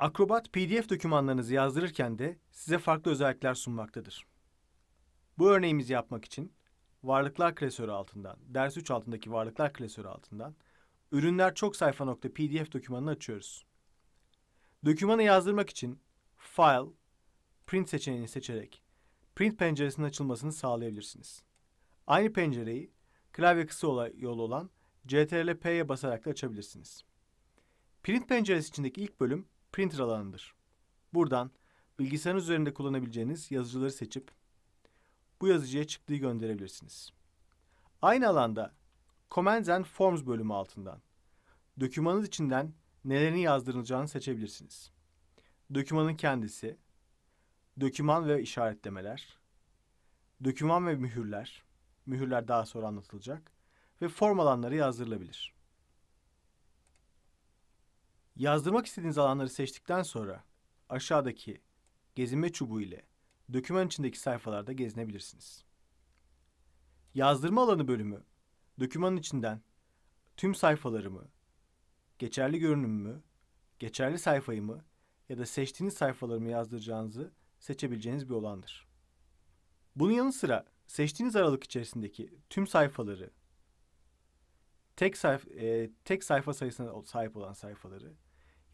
Akrobat PDF dokümanlarınızı yazdırırken de size farklı özellikler sunmaktadır. Bu örneğimizi yapmak için varlıklar klasörü altından, ders 3 altındaki varlıklar klasörü altından ürünler çok sayfa nokta PDF dokümanını açıyoruz. Dokümanı yazdırmak için File, Print seçeneğini seçerek Print penceresinin açılmasını sağlayabilirsiniz. Aynı pencereyi klavye kısa yolu olan Ctrl P'ye basarak da açabilirsiniz. Print penceresi içindeki ilk bölüm printer alanıdır. Buradan bilgisayarın üzerinde kullanabileceğiniz yazıcıları seçip bu yazıcıya çıktığı gönderebilirsiniz. Aynı alanda Commands and Forms bölümü altından dokümanınız içinden nelerini yazdırılacağını seçebilirsiniz. Dokümanın kendisi, doküman ve işaretlemeler, doküman ve mühürler, mühürler daha sonra anlatılacak ve form alanları yazdırılabilir. Yazdırmak istediğiniz alanları seçtikten sonra aşağıdaki gezinme çubuğu ile döküman içindeki sayfalarda gezinebilirsiniz. Yazdırma alanı bölümü dökümanın içinden tüm sayfalarımı, geçerli görünümümü, geçerli sayfayı mı ya da seçtiğiniz sayfalarımı yazdıracağınızı seçebileceğiniz bir olandır. Bunun yanı sıra seçtiğiniz aralık içerisindeki tüm sayfaları, tek sayfa, e, tek sayfa sayısına sahip olan sayfaları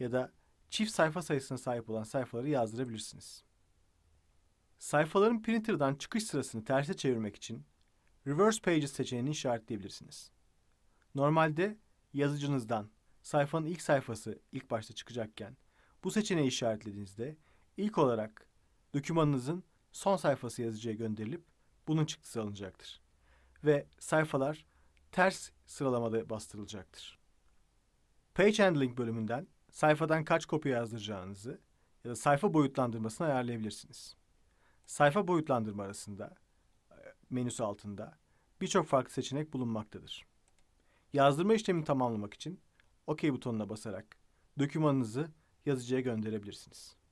ya da çift sayfa sayısına sahip olan sayfaları yazdırabilirsiniz. Sayfaların printer'dan çıkış sırasını terse çevirmek için Reverse Pages seçeneğini işaretleyebilirsiniz. Normalde yazıcınızdan sayfanın ilk sayfası ilk başta çıkacakken bu seçeneği işaretlediğinizde ilk olarak dokümanınızın son sayfası yazıcıya gönderilip bunun çıktısı alınacaktır. Ve sayfalar ters sıralamada bastırılacaktır. Page Handling bölümünden sayfadan kaç kopya yazdıracağınızı ya da sayfa boyutlandırmasını ayarlayabilirsiniz. Sayfa boyutlandırma arasında e, menüsü altında birçok farklı seçenek bulunmaktadır. Yazdırma işlemini tamamlamak için OK butonuna basarak dokümanınızı yazıcıya gönderebilirsiniz.